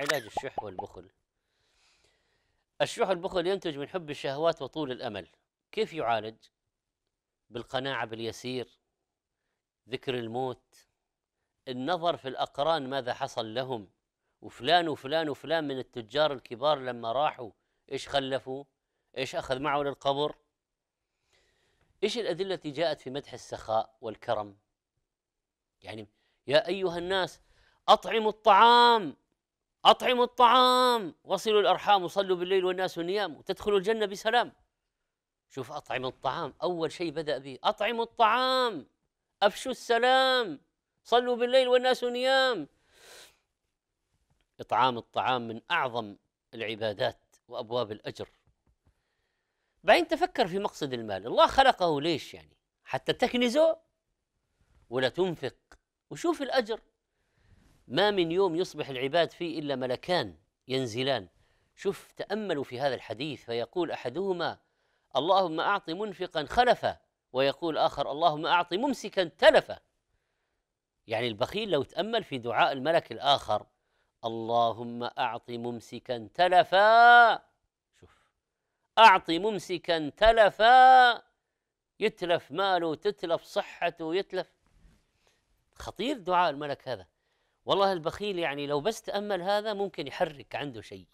علاج الشح والبخل الشح والبخل ينتج من حب الشهوات وطول الأمل كيف يعالج؟ بالقناعة باليسير ذكر الموت النظر في الأقران ماذا حصل لهم وفلان وفلان وفلان من التجار الكبار لما راحوا إيش خلفوا إيش أخذ معه للقبر إيش الأدلة التي جاءت في مدح السخاء والكرم يعني يا أيها الناس أطعموا الطعام أطعموا الطعام وصلوا الأرحام وصلوا بالليل والناس نيام تدخلوا الجنة بسلام شوف أطعم الطعام أول شيء بدأ به أطعموا الطعام أفشوا السلام صلوا بالليل والناس نيام إطعام الطعام من أعظم العبادات وأبواب الأجر بعدين تفكر في مقصد المال الله خلقه ليش يعني حتى تكنزه ولا تنفق وشوف الأجر ما من يوم يصبح العباد فيه إلا ملكان ينزلان شوف تأملوا في هذا الحديث فيقول أحدهما اللهم أعط منفقا خلفا ويقول آخر اللهم أعط ممسكا تلفا يعني البخيل لو تأمل في دعاء الملك الآخر اللهم أعط ممسكا تلفا شوف أعط ممسكا تلفا يتلف ماله تتلف صحته يتلف خطير دعاء الملك هذا والله البخيل يعني لو بس تأمل هذا ممكن يحرك عنده شيء